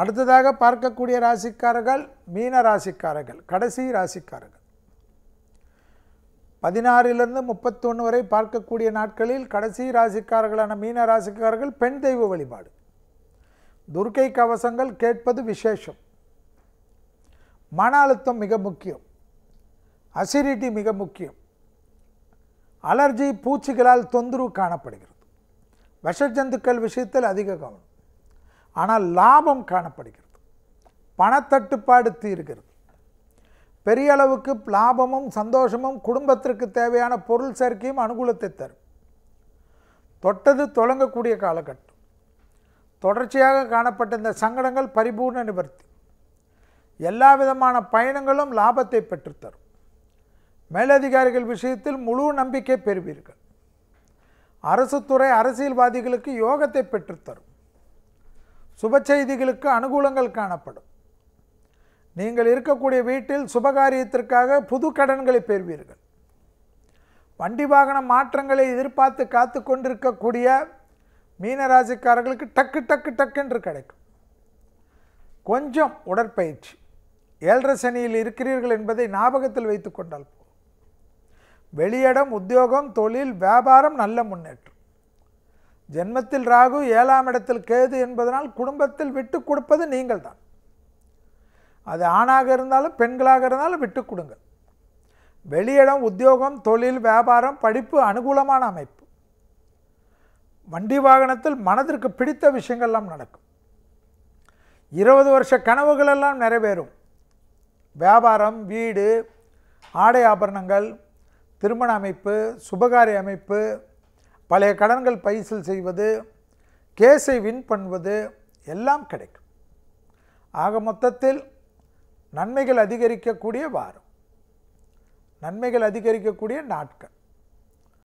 அடுத்ததாக பார்க்கக்கூடிய ராசிக்காரர்கள் மீன ராசிக்காரர்கள் கடைசி ராசிக்காரர்கள் பதினாறிலிருந்து முப்பத்தொன்று வரை பார்க்கக்கூடிய நாட்களில் கடைசி ராசிக்காரர்களான மீன ராசிக்காரர்கள் பெண் தெய்வ வழிபாடு துர்க்கை கவசங்கள் கேட்பது விசேஷம் மன அழுத்தம் மிக முக்கியம் அசிடிட்டி மிக முக்கியம் அலர்ஜி பூச்சிகளால் தொந்தரவு காணப்படுகிறது விஷஜந்துக்கள் விஷயத்தில் அதிக கவனம் ஆனால் லாபம் காணப்படுகிறது பணத்தட்டுப்பாடு தீர்கிறது பெரிய அளவுக்கு லாபமும் சந்தோஷமும் குடும்பத்திற்கு தேவையான பொருள் சேர்க்கையும் அனுகூலத்தை தரும் தொட்டது தொடங்கக்கூடிய காலகட்டம் தொடர்ச்சியாக காணப்பட்ட இந்த சங்கடங்கள் பரிபூர்ண நிவர்த்தி எல்லா விதமான பயணங்களும் லாபத்தை பெற்றுத்தரும் மேலதிகாரிகள் விஷயத்தில் முழு நம்பிக்கை பெறுவீர்கள் அரசு துறை அரசியல்வாதிகளுக்கு யோகத்தை பெற்றுத்தரும் சுப செய்திகளுக்கு அனுகூலங்கள் காணப்படும் நீங்கள் இருக்கக்கூடிய வீட்டில் சுபகாரியத்திற்காக புது கடன்களை பெறுவீர்கள் வண்டி வாகன மாற்றங்களை எதிர்பார்த்து காத்து கொண்டிருக்கக்கூடிய மீனராசிக்காரர்களுக்கு டக்கு டக்கு டக்குன்று கிடைக்கும் கொஞ்சம் உடற்பயிற்சி ஏழரை சனியில் இருக்கிறீர்கள் என்பதை ஞாபகத்தில் வைத்து கொண்டால் போதும் வெளியிடம் உத்தியோகம் தொழில் வியாபாரம் நல்ல முன்னேற்றம் ஜென்மத்தில் ராகு ஏழாம் இடத்தில் கேது என்பதனால் குடும்பத்தில் விட்டு கொடுப்பது நீங்கள் தான் அது ஆணாக இருந்தாலும் பெண்களாக இருந்தாலும் விட்டு கொடுங்கள் வெளியிடம் உத்தியோகம் தொழில் வியாபாரம் படிப்பு அனுகூலமான அமைப்பு வண்டி வாகனத்தில் மனதிற்கு பிடித்த விஷயங்கள்லாம் நடக்கும் இருபது வருஷ கனவுகளெல்லாம் நிறைவேறும் வியாபாரம் வீடு ஆடை ஆபரணங்கள் திருமண அமைப்பு சுபகாரிய அமைப்பு பழைய கடன்கள் பைசல் செய்வது கேஸை வின் பண்ணுவது எல்லாம் கிடைக்கும் ஆக மொத்தத்தில் நன்மைகள் அதிகரிக்கக்கூடிய வாரம் நன்மைகள் அதிகரிக்கக்கூடிய நாட்கள்